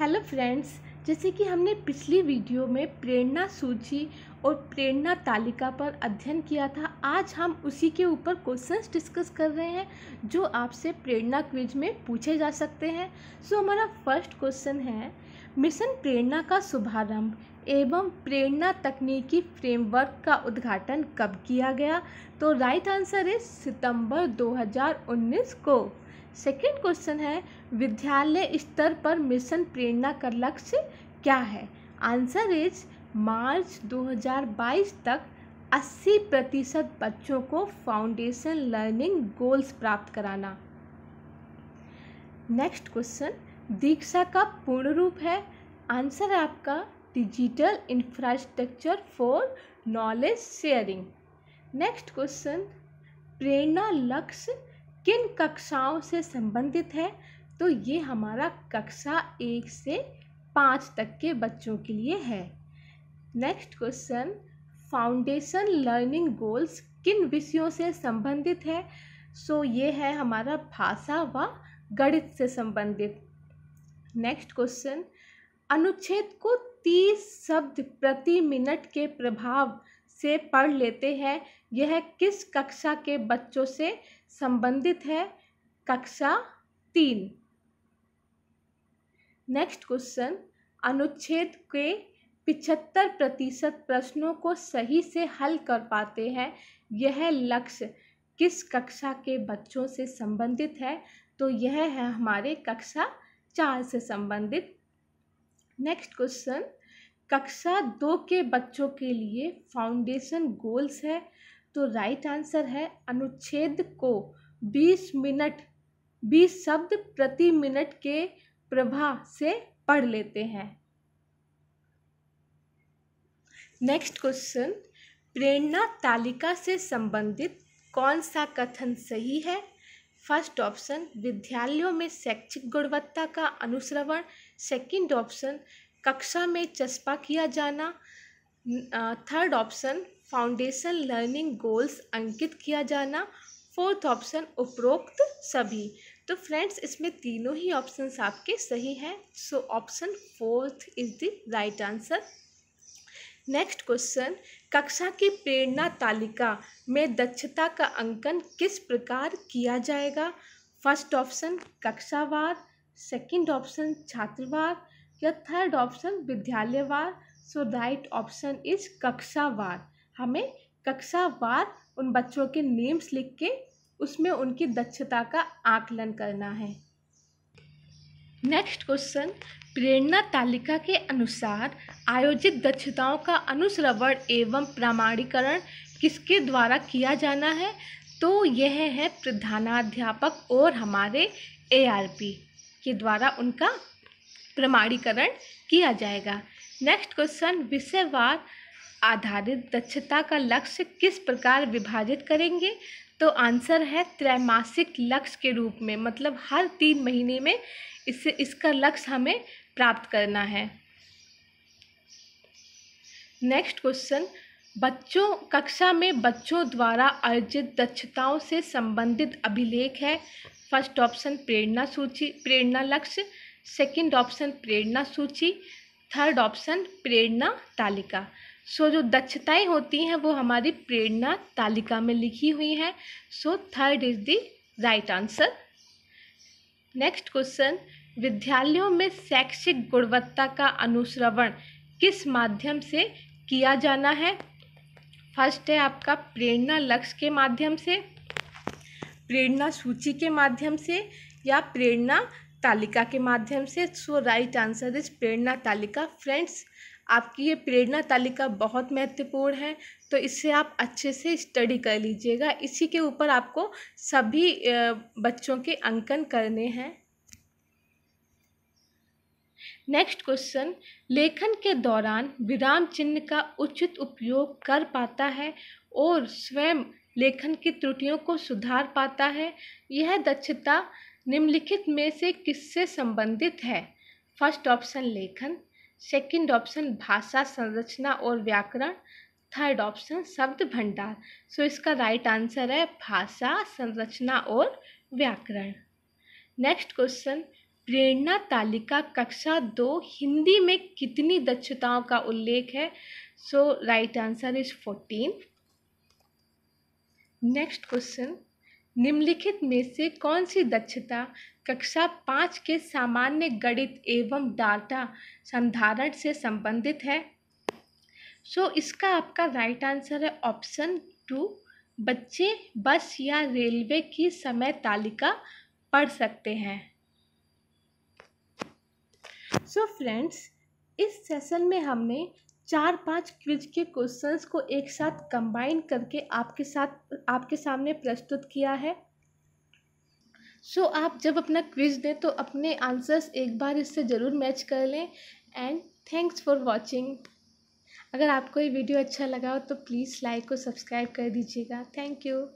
hello friends जैसे कि हमने पिछली वीडियो में प्रेरणा सूची और प्रेरणा तालिका पर अध्ययन किया था आज हम उसी के ऊपर क्वेश्चंस डिस्कस कर रहे हैं जो आपसे प्रेरणा क्विज में पूछे जा सकते हैं सो हमारा फर्स्ट क्वेश्चन है मिशन प्रेरणा का शुभारंभ एवं प्रेरणा तकनीकी फ्रेमवर्क का उद्घाटन कब किया गया तो राइट आंसर है सितंबर 2019 को सेकेंड क्वेश्चन है विद्यालय स्तर पर मिशन प्रेरणा का लक्ष्य क्या है आंसर इज मार्च 2022 तक 80 प्रतिशत बच्चों को फाउंडेशन लर्निंग गोल्स प्राप्त कराना नेक्स्ट क्वेश्चन दीक्षा का पूर्ण रूप है आंसर है आपका digital infrastructure for knowledge sharing next question Prerna लक्ष्य किन कक्षाओं से संबंधित है तो ये हमारा कक्षा एक से पाँच तक के बच्चों के लिए है next question foundation learning goals किन विषयों से संबंधित है सो so, ये है हमारा भाषा व गणित से संबंधित नेक्स्ट क्वेश्चन अनुच्छेद को तीस शब्द प्रति मिनट के प्रभाव से पढ़ लेते हैं यह किस कक्षा के बच्चों से संबंधित है कक्षा तीन नेक्स्ट क्वेश्चन अनुच्छेद के पिछहत्तर प्रतिशत प्रश्नों को सही से हल कर पाते हैं यह लक्ष्य किस कक्षा के बच्चों से संबंधित है तो यह है हमारे कक्षा चार से संबंधित नेक्स्ट क्वेश्चन कक्षा दो के बच्चों के लिए फाउंडेशन गोल्स है तो राइट आंसर है अनुच्छेद को 20 मिनट 20 शब्द प्रति मिनट के प्रभाव से पढ़ लेते हैं नेक्स्ट क्वेश्चन प्रेरणा तालिका से संबंधित कौन सा कथन सही है फर्स्ट ऑप्शन विद्यालयों में शैक्षिक गुणवत्ता का अनुश्रवण सेकंड ऑप्शन कक्षा में चस्पा किया जाना third option foundation learning goals अंकित किया जाना फोर्थ ऑप्शन उपरोक्त सभी तो फ्रेंड्स इसमें तीनों ही ऑप्शंस आपके सही हैं so option fourth is the right answer next question कक्षा की प्रेरणा तालिका में दक्षता का अंकन किस प्रकार किया जाएगा फर्स्ट ऑप्शन कक्षावार सेकंड ऑप्शन छात्रवार या थर्ड ऑप्शन विद्यालयवार सो राइट ऑप्शन इज कक्षावार हमें कक्षावार उन बच्चों के नेम्स लिख के उसमें उनकी दक्षता का आकलन करना है नेक्स्ट क्वेश्चन प्रेरणा तालिका के अनुसार आयोजित दक्षताओं का अनुश्रवण एवं प्रमाणीकरण किसके द्वारा किया जाना है तो यह है प्रधानाध्यापक और हमारे एआरपी के द्वारा उनका प्रमाणीकरण किया जाएगा नेक्स्ट क्वेश्चन विषयवार आधारित दक्षता का लक्ष्य किस प्रकार विभाजित करेंगे तो आंसर है त्रैमासिक लक्ष्य के रूप में मतलब हर तीन महीने में इससे इसका लक्ष्य हमें प्राप्त करना है नेक्स्ट क्वेश्चन बच्चों कक्षा में बच्चों द्वारा अर्जित दक्षताओं से संबंधित अभिलेख है फर्स्ट ऑप्शन प्रेरणा सूची प्रेरणा लक्ष्य सेकंड ऑप्शन प्रेरणा सूची थर्ड ऑप्शन प्रेरणा तालिका सो जो दक्षताएं होती हैं वो हमारी प्रेरणा तालिका में लिखी हुई हैं so third is the right answer next question विद्यालयों में शैक्षिक गुणवत्ता का अनुश्रवण किस माध्यम से किया जाना है फर्स्ट है आपका प्रेरणा लक्ष्य के माध्यम से प्रेरणा सूची के माध्यम से या प्रेरणा तालिका के माध्यम से so right answer is Prerna तालिका फ्रेंड्स आपकी ये प्रेरणा तालिका बहुत महत्वपूर्ण है तो इससे आप अच्छे से स्टडी कर लीजिएगा इसी के ऊपर आपको सभी बच्चों के अंकन करने हैं नेक्स्ट क्वेश्चन लेखन के दौरान विराम चिन्ह का उचित उपयोग कर पाता है और स्वयं लेखन की त्रुटियों को सुधार पाता है यह दक्षता निम्नलिखित में से किससे संबंधित है फर्स्ट ऑप्शन लेखन सेकंड ऑप्शन भाषा संरचना और व्याकरण थर्ड ऑप्शन शब्द भंडार सो इसका राइट right आंसर है भाषा संरचना और व्याकरण नेक्स्ट क्वेश्चन प्रेरणा तालिका कक्षा दो हिंदी में कितनी दक्षताओं का उल्लेख है so right answer is fourteen next question निम्नलिखित में से कौन सी दक्षता कक्षा पाँच के सामान्य गणित एवं डाटा संधारण से संबंधित है सो so, इसका आपका राइट आंसर है ऑप्शन टू बच्चे बस या रेलवे की समय तालिका पढ़ सकते हैं सो so, फ्रेंड्स इस सेशन में हमने चार पांच क्विज के क्वेश्चंस को एक साथ कंबाइन करके आपके साथ आपके सामने प्रस्तुत किया है सो so, आप जब अपना क्विज दें तो अपने आंसर्स एक बार इससे ज़रूर मैच कर लें एंड थैंक्स फॉर वॉचिंग अगर आपको ये वीडियो अच्छा लगा हो तो प्लीज़ लाइक और सब्सक्राइब कर दीजिएगा थैंक यू